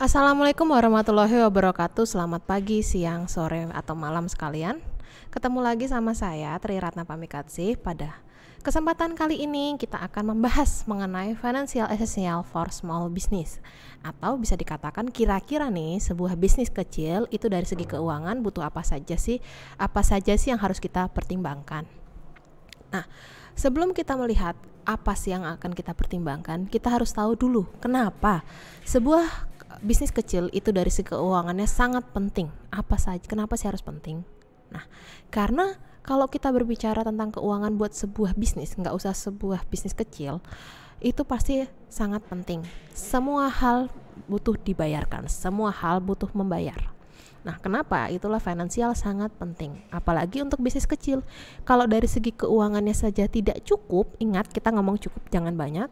Assalamualaikum warahmatullahi wabarakatuh. Selamat pagi, siang, sore, atau malam sekalian. Ketemu lagi sama saya Tri Ratna Pamikatsih pada kesempatan kali ini kita akan membahas mengenai financial essential for small business atau bisa dikatakan kira-kira nih sebuah bisnis kecil itu dari segi keuangan butuh apa saja sih? Apa saja sih yang harus kita pertimbangkan? Nah, sebelum kita melihat apa sih yang akan kita pertimbangkan, kita harus tahu dulu kenapa sebuah bisnis kecil itu dari segi keuangannya sangat penting. Apa saja? Kenapa sih harus penting? Nah, karena kalau kita berbicara tentang keuangan buat sebuah bisnis, nggak usah sebuah bisnis kecil, itu pasti sangat penting. Semua hal butuh dibayarkan, semua hal butuh membayar. Nah, kenapa? Itulah finansial sangat penting, apalagi untuk bisnis kecil. Kalau dari segi keuangannya saja tidak cukup, ingat kita ngomong cukup jangan banyak,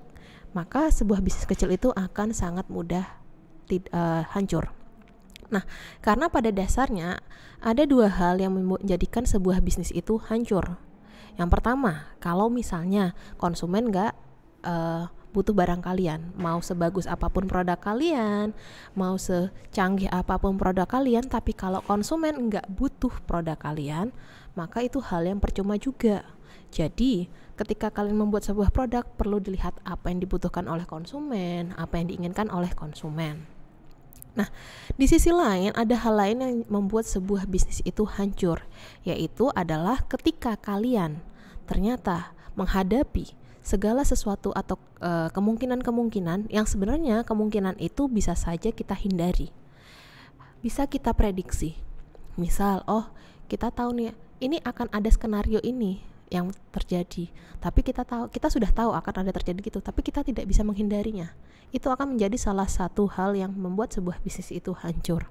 maka sebuah bisnis kecil itu akan sangat mudah uh, hancur. Nah, karena pada dasarnya ada dua hal yang menjadikan sebuah bisnis itu hancur. Yang pertama, kalau misalnya konsumen nggak uh, butuh barang kalian, mau sebagus apapun produk kalian, mau secanggih apapun produk kalian, tapi kalau konsumen nggak butuh produk kalian, maka itu hal yang percuma juga. Jadi, ketika kalian membuat sebuah produk, perlu dilihat apa yang dibutuhkan oleh konsumen, apa yang diinginkan oleh konsumen. Nah, di sisi lain ada hal lain yang membuat sebuah bisnis itu hancur, yaitu adalah ketika kalian ternyata menghadapi segala sesuatu atau eh, kemungkinan-kemungkinan yang sebenarnya kemungkinan itu bisa saja kita hindari. Bisa kita prediksi. Misal, oh, kita tahu nih ini akan ada skenario ini yang terjadi, tapi kita tahu kita sudah tahu akan ada terjadi gitu, tapi kita tidak bisa menghindarinya itu akan menjadi salah satu hal yang membuat sebuah bisnis itu hancur.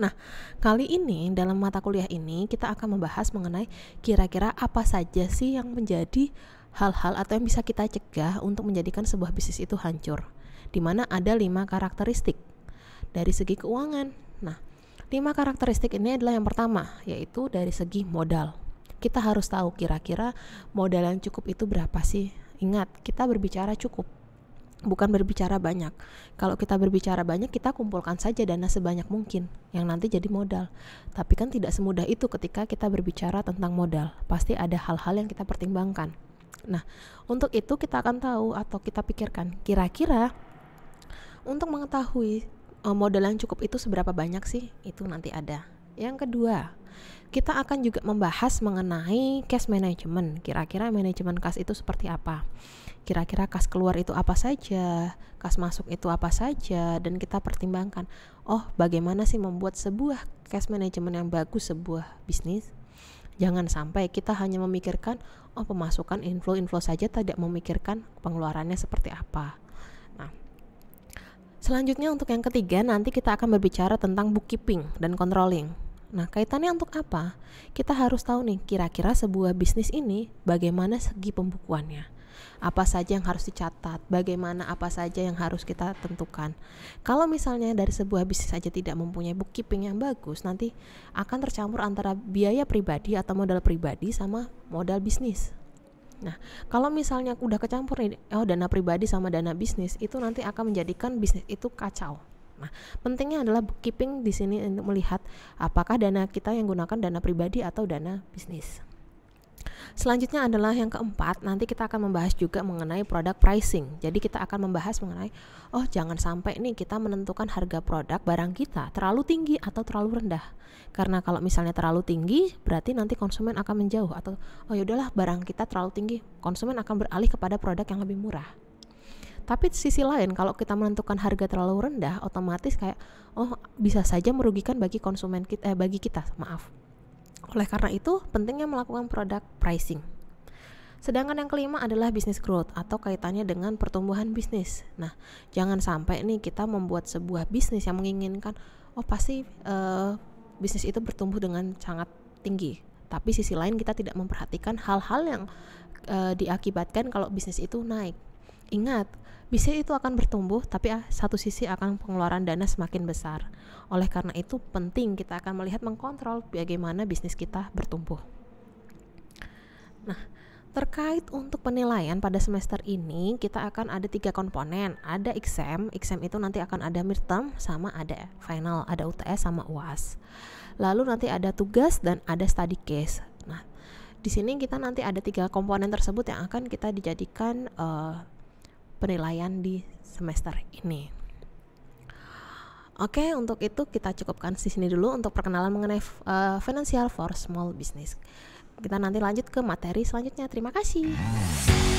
Nah, kali ini dalam mata kuliah ini kita akan membahas mengenai kira-kira apa saja sih yang menjadi hal-hal atau yang bisa kita cegah untuk menjadikan sebuah bisnis itu hancur. Di mana ada lima karakteristik dari segi keuangan. Nah, lima karakteristik ini adalah yang pertama, yaitu dari segi modal. Kita harus tahu kira-kira modal yang cukup itu berapa sih. Ingat, kita berbicara cukup, bukan berbicara banyak. Kalau kita berbicara banyak, kita kumpulkan saja dana sebanyak mungkin yang nanti jadi modal. Tapi kan tidak semudah itu ketika kita berbicara tentang modal. Pasti ada hal-hal yang kita pertimbangkan. Nah, untuk itu kita akan tahu atau kita pikirkan kira-kira untuk mengetahui eh, modal yang cukup itu seberapa banyak sih? Itu nanti ada yang kedua, kita akan juga membahas mengenai cash management. Kira-kira manajemen kas itu seperti apa? Kira-kira kas keluar itu apa saja? Kas masuk itu apa saja? Dan kita pertimbangkan, oh bagaimana sih membuat sebuah cash management yang bagus sebuah bisnis? Jangan sampai kita hanya memikirkan, oh pemasukan inflow-inflow saja tidak memikirkan pengeluarannya seperti apa Selanjutnya untuk yang ketiga nanti kita akan berbicara tentang bookkeeping dan controlling. Nah, kaitannya untuk apa? Kita harus tahu nih kira-kira sebuah bisnis ini bagaimana segi pembukuannya. Apa saja yang harus dicatat, bagaimana apa saja yang harus kita tentukan. Kalau misalnya dari sebuah bisnis saja tidak mempunyai bookkeeping yang bagus, nanti akan tercampur antara biaya pribadi atau modal pribadi sama modal bisnis. Nah, kalau misalnya udah kecampur nih, oh dana pribadi sama dana bisnis itu nanti akan menjadikan bisnis itu kacau. Nah, pentingnya adalah keeping di sini untuk melihat apakah dana kita yang gunakan dana pribadi atau dana bisnis. Selanjutnya adalah yang keempat, nanti kita akan membahas juga mengenai produk pricing. Jadi kita akan membahas mengenai oh jangan sampai nih kita menentukan harga produk barang kita terlalu tinggi atau terlalu rendah. Karena kalau misalnya terlalu tinggi, berarti nanti konsumen akan menjauh atau oh yaudahlah barang kita terlalu tinggi, konsumen akan beralih kepada produk yang lebih murah. Tapi di sisi lain, kalau kita menentukan harga terlalu rendah, otomatis kayak oh bisa saja merugikan bagi konsumen kita, eh, bagi kita, maaf. Oleh karena itu, pentingnya melakukan produk pricing. Sedangkan yang kelima adalah business growth atau kaitannya dengan pertumbuhan bisnis. Nah, jangan sampai nih kita membuat sebuah bisnis yang menginginkan, oh pasti uh, bisnis itu bertumbuh dengan sangat tinggi. Tapi sisi lain kita tidak memperhatikan hal-hal yang uh, diakibatkan kalau bisnis itu naik. Ingat, bisnis itu akan bertumbuh, tapi ah, satu sisi akan pengeluaran dana semakin besar. Oleh karena itu, penting kita akan melihat mengkontrol bagaimana bisnis kita bertumbuh. Nah, terkait untuk penilaian pada semester ini, kita akan ada tiga komponen. Ada exam, exam itu nanti akan ada midterm, sama ada final, ada UTS sama UAS. Lalu nanti ada tugas dan ada study case. Nah, di sini kita nanti ada tiga komponen tersebut yang akan kita dijadikan uh, penilaian di semester ini. Oke, untuk itu kita cukupkan di sini dulu untuk perkenalan mengenai uh, financial for small business. Kita nanti lanjut ke materi selanjutnya. Terima kasih.